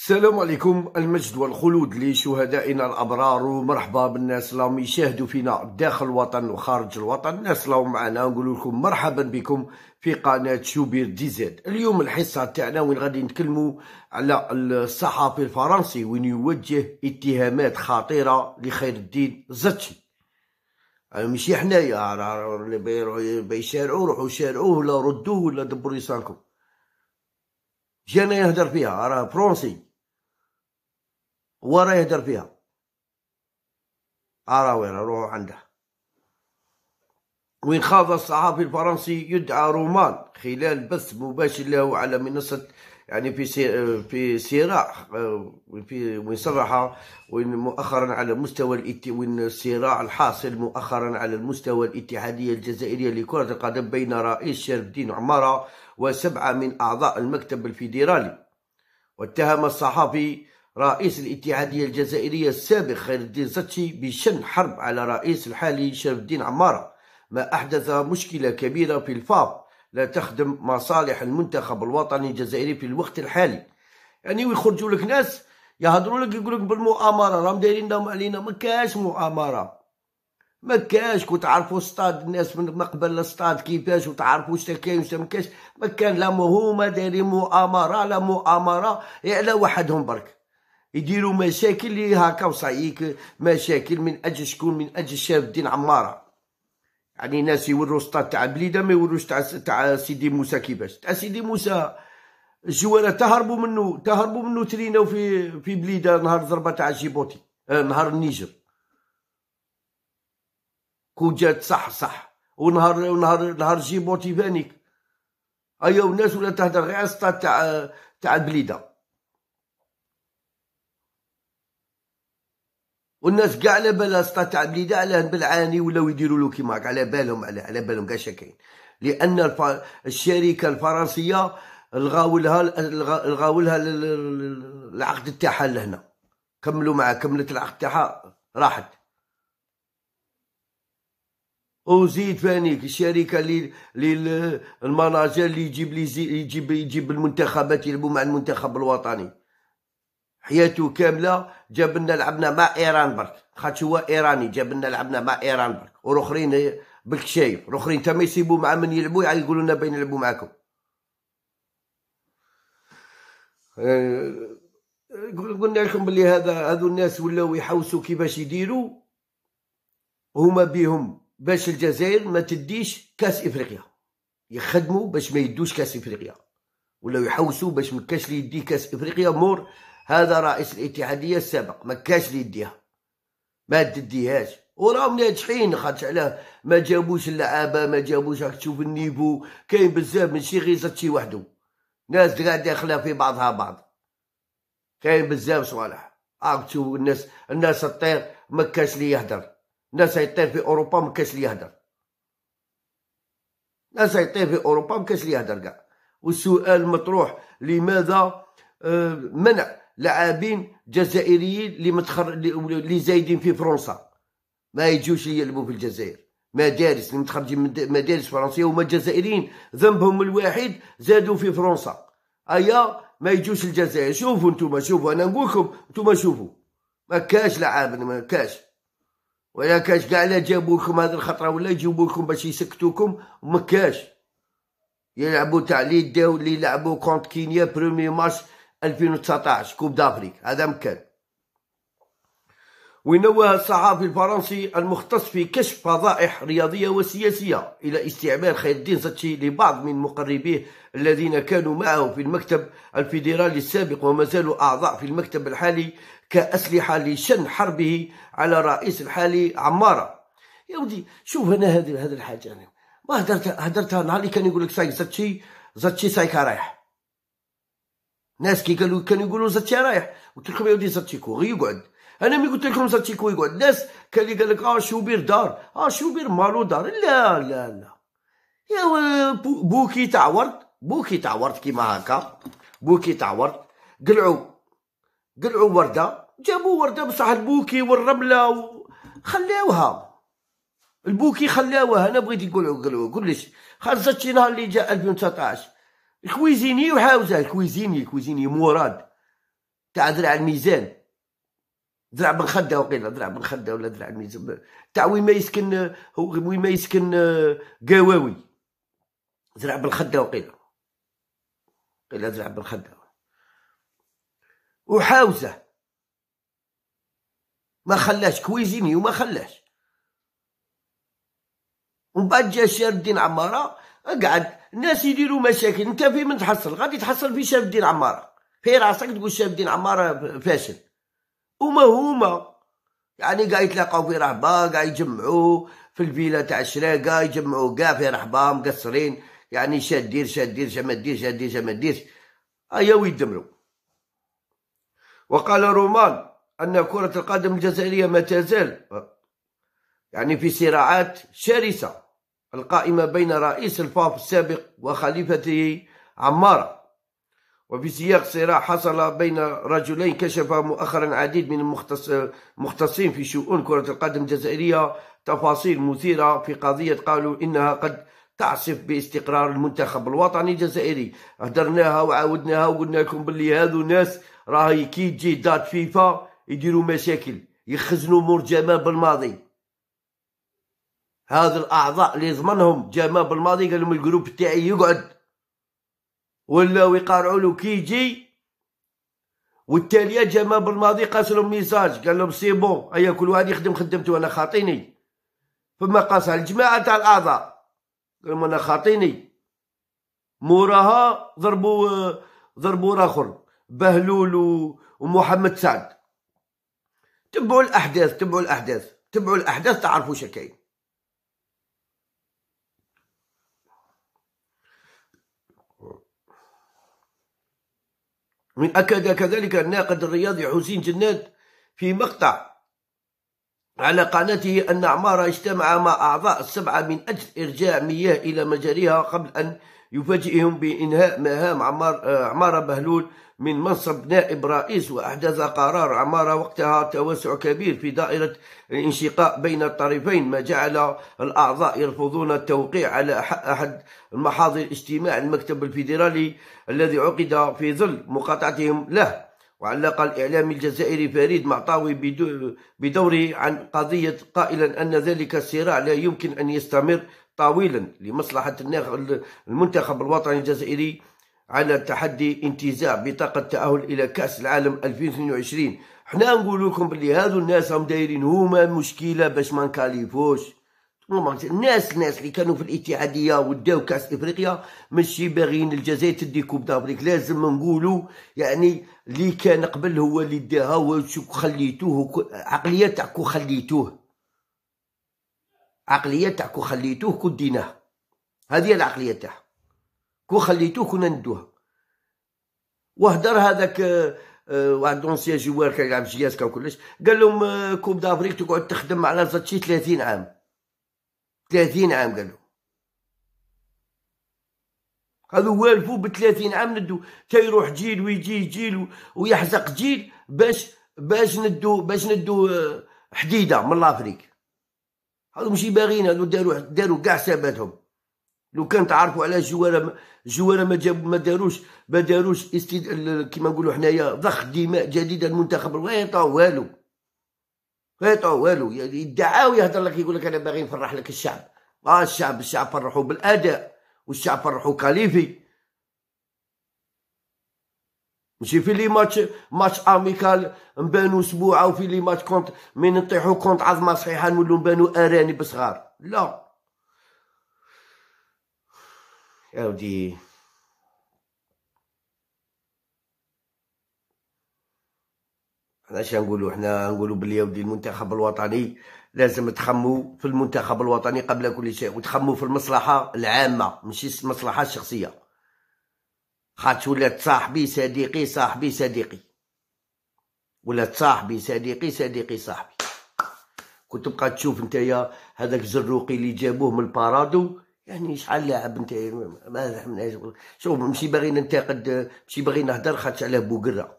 السلام عليكم المجد والخلود لشهدائنا الابرار ومرحبا بالناس اللي يشاهدوا فينا داخل الوطن وخارج الوطن الناس اللي راهم معنا نقول لكم مرحبا بكم في قناه شوبير دي زيد اليوم الحصه تاعنا وين غادي نتكلموا على الصحفي الفرنسي وين يوجه اتهامات خطيره لخير الدين زتشي آه، ماشي حنايا اللي بيشارعوه روحوا شارعوه ولا ردوه ولا دبروا لسانكم جانا يهدر فيها راه فرونسي ورا يهدر فيها عراوير روحوا عنده وين خاض الصحفي الفرنسي يدعى رومان خلال بث مباشر له على منصة يعني في في صراع في وين صرح وين مؤخرا على مستوى وين الصراع الحاصل مؤخرا على المستوى الاتحاديه الجزائريه لكره القدم بين رئيس شرف الدين عماره وسبعه من اعضاء المكتب الفيدرالي واتهم الصحفي رئيس الاتحادية الجزائرية السابق خير الدين زتشي بشن حرب على رئيس الحالي شرف الدين عمارة ما أحدث مشكلة كبيرة في الفاب لا تخدم مصالح المنتخب الوطني الجزائري في الوقت الحالي يعني ويخرجوا لك ناس يهضروا لك يقول لك بالمؤامرة راهم دايرين لهم علينا ما كاش مؤامرة ما كاش كنت عارفوا استاد الناس من قبل الاستاد كيفاش وتعرفوا واش كاين واش ما كاش ما كان لا هما دايرين مؤامرة لا مؤامرة على وحدهم برك يديروا مشاكل هكا وصايك مشاكل من اجل شكون من اجل شاب الدين عماره يعني ناس يوروا سطا تاع بليده ما يوروش تاع تاع سيدي موسى كيفاش تاع سيدي موسى الجوالة تهربوا منه تهربوا منه تريناو في في بليده نهار ضربه تاع جيبوتي آه، نهار النيجر كوجات جات صح صح ونهار نهار نهار جيبوتي فانيك ايا أيوة، الناس ولا تهدر غير سطا تاع تاع البليده والناس كاع على بالها سطا تاع بليده على بالعاني ولاو يديروا له كيما على بالهم على على بالهم كاع شكاين لان الف... الشركه الفرنسيه الغاولها الغاولها العقد تاعها لهنا كملوا معاه كملت العقد تاعها راحت وزيد فانيك الشركه اللي اللي المناجر اللي يجيب لي يجيب يجيب المنتخبات يلعبوا مع المنتخب الوطني حياته كامله جاب لنا لعبنا مع ايران برك خاطش هو ايراني جاب لنا لعبنا مع ايران برك والاخرين بك الاخرين تما يسيبوا مع من يلعبوا يقولوا لنا بين نلعبو معاكم آه، قلنا لكم بلي هذا هذو الناس ولاو يحوسوا كيفاش يديروا هما بيهم باش الجزائر ما تديش كاس افريقيا يخدموا باش ما يدوش كاس افريقيا ولاو يحوسوا باش ما كاش يدي كاس افريقيا مور هذا رئيس الاتحاديه السابق ما كاش اللي يديها ما تديهاش وراهم ناجحين خاطش علاه ما جابوش اللعابه ما جابوش راك تشوف النيفو كاين بزاف ماشي غير غيزة شي وحدو ناس قاع داخله في بعضها بعض كاين بزاف صوالح راك تشوف الناس الناس تطير ما كاش اللي يهدر الناس يطير في اوروبا ما كاش اللي يهدر الناس يطير في اوروبا ما كاش اللي يهدر كاع والسؤال المطروح لماذا آه، منع لاعبين جزائريين اللي متخر... اللي زايدين في فرنسا ما يجوش يلعبوا في الجزائر مدارس اللي متخرجين من مدارس فرنسيه هما جزائريين ذنبهم الواحد زادوا في فرنسا ايا ما يجوش الجزائر شوفوا انتم شوفوا انا نقول لكم انتم شوفوا ما كاش لعاب ما كاش ولا كاش كاع لا جابوا لكم هذا الخطره ولا يجيبوا لكم باش يسكتوكم ما كاش يلعبوا تاع داو اللي يلعبوا كونت كينيا برومي ماتش 2019 كوب دافريك هذا مكان وينوه الصحافي الفرنسي المختص في كشف فضائح رياضية وسياسية إلى استعمال خير الدين زتشي لبعض من مقربيه الذين كانوا معه في المكتب الفيدرالي السابق وما زالوا أعضاء في المكتب الحالي كأسلحة لشن حربه على الرئيس الحالي عمارة يا ودي شوف هنا هذه الحاجة أنا ما هدرتها هدرتها نهار اللي كان يقول لك سايك زتشي زتشي سايكا رايح ناس كي قالوا كانوا يقولوا زاتي رايح قلت لكم يا ودي زاتيكو غير يقعد انا ملي قلت لكم زاتيكو يقعد ناس كان اللي قال لك اه شوبير دار اه شوبير مالو دار لا لا لا يا بوكي تعورت بوكي تعورت كيما هكا بوكي تعورت قلعوا قلعوا ورده جابوا ورده بصح البوكي والرمله و... خلاوها البوكي خلاوها انا بغيت يقولوا قلعوا قول ليش خرجت شي نهار اللي جاء 2019 الكويزيني وحاوزه الكويزيني الكويزيني مراد تاع درع الميزان درع بن خده وقيل درع بن خده ولا درع الميزان تاع وين ما يسكن وين ما يسكن قواوي درع بن خده وقيل قيل درع بن خده وحاوزه ما خلاش كويزيني وما خلاش ومن بعد جا شهر الدين عماره اقعد الناس يديروا مشاكل انت في من تحصل غادي تحصل في شاف الدين عمارة في راسك تقول شاف الدين عمارة فاشل وما هما يعني قاع يتلاقاو في رحبة قاع يجمعوا في الفيلا تاع الشراقه يجمعوا قاع في رحبة مقصرين يعني شادير دير شادير دير شادير ما دير شا دير ما ديرش هيا ويدمروا وقال رومان ان كره القدم الجزائريه ما تزال يعني في صراعات شرسه القائمة بين رئيس الفاف السابق وخليفته عمارة وفي سياق صراع حصل بين رجلين كشف مؤخرا عديد من المختصين في شؤون كرة القدم الجزائرية تفاصيل مثيرة في قضية قالوا إنها قد تعصف باستقرار المنتخب الوطني الجزائري هدرناها وعاودناها وقلنا لكم باللي هذو ناس راهي كي تجي دات فيفا يديروا مشاكل يخزنوا مور جمال بالماضي هذا الاعضاء اللي ضمنهم جامع بالماضي قال لهم الجروب تاعي يقعد ولاو ويقارعوا له كي يجي والتاليه جامع بالماضي قاس لهم ميساج قال لهم سي بون هيا كل واحد يخدم خدمته انا خاطيني فما قاسها الجماعه تاع الاعضاء قال لهم انا خاطيني موراها ضربوا ضربوا اخر بهلول ومحمد سعد تبعوا الاحداث تبعوا الاحداث تبعوا الاحداث تعرفوا شكاين من أكد كذلك الناقد الرياضي حسين جنات في مقطع على قناته أن عمارة اجتمع مع أعضاء السبعة من أجل إرجاع مياه إلى مجاريها قبل أن يفاجئهم بإنهاء مهام عمار آه، عمارة بهلول من منصب نائب رئيس وأحدث قرار عمارة وقتها توسع كبير في دائرة الانشقاء بين الطرفين ما جعل الأعضاء يرفضون التوقيع على أحد المحاضر اجتماع المكتب الفيدرالي الذي عقد في ظل مقاطعتهم له وعلق الإعلامي الجزائري فريد معطاوي بدوره عن قضية قائلا أن ذلك الصراع لا يمكن أن يستمر طويلا لمصلحة المنتخب الوطني الجزائري على تحدي انتزاع بطاقة التأهل إلى كأس العالم 2022 حنا نقول لكم بلي هادو الناس هم دايرين هما مشكلة باش ما نكاليفوش الناس الناس اللي كانوا في الاتحادية وداو كأس إفريقيا ماشي باغيين الجزائر تدي كوب دافريك لازم نقولوا يعني اللي كان قبل هو اللي داها وشو خليتوه عقلية تاعكو خليتوه عقليه تاع كون خليتوه كون ديناه هذه العقليه تاعها كون خليتوه كنا ندوها وهدر هذاك آه، آه، واحد لونسيان جوار كان يلعب جياسكا وكلش قال لهم آه، كوب دافريك تقعد تخدم على زاتشي 30 عام 30 عام قال لهم هذو والفو ب 30 عام ندو تيروح جيل ويجي جيل ويحزق جيل باش باش ندو باش ندو حديده من لافريك هادو ماشي باغيين هادو داروا داروا كاع حساباتهم لو كان تعرفوا على الجواره الجواره ما جاب ما داروش ما داروش استد... كيما نقولوا حنايا ضخ دماء جديدة المنتخب ما يعطاو والو ما يعطاو والو يعني يدعاو يهضر لك يقول لك انا باغي نفرح لك الشعب اه الشعب الشعب فرحوا بالاداء والشعب فرحوا كاليفي ماشي في لي ماتش ماتش اميكال نبانو اسبوع وفي لي ماتش كونت من نطيحو كونت عظمه صحيحه نولو نبانو اراني بصغار لا يا ودي حنا اش حنا نقولو بلي ودي المنتخب الوطني لازم تخمو في المنتخب الوطني قبل كل شيء وتخمو في المصلحه العامه ماشي المصلحه الشخصيه خاطش ولات صاحبي صديقي صاحبي صديقي ولات صاحبي صديقي صديقي صاحبي كنت تبقى تشوف نتايا هذاك الزروقي اللي جابوه من البارادو يعني شحال لاعب نتايا ما فهمناش شوف ماشي باغي ننتقد ماشي باغي نهضر خاطش على بوقره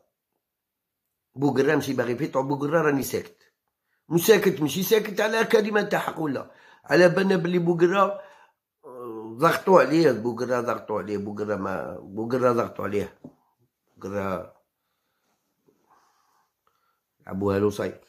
بوقره ماشي باغي فيطو بوقره راني ساكت ساكت ماشي ساكت على كلمه تاع حق ولا على بالنا بلي بوقره ضغطوا عليه بوكرا ضغطوا عليه بوكرا ما بوكرا ضغطوا عليه بوكرا لعبوها له صاير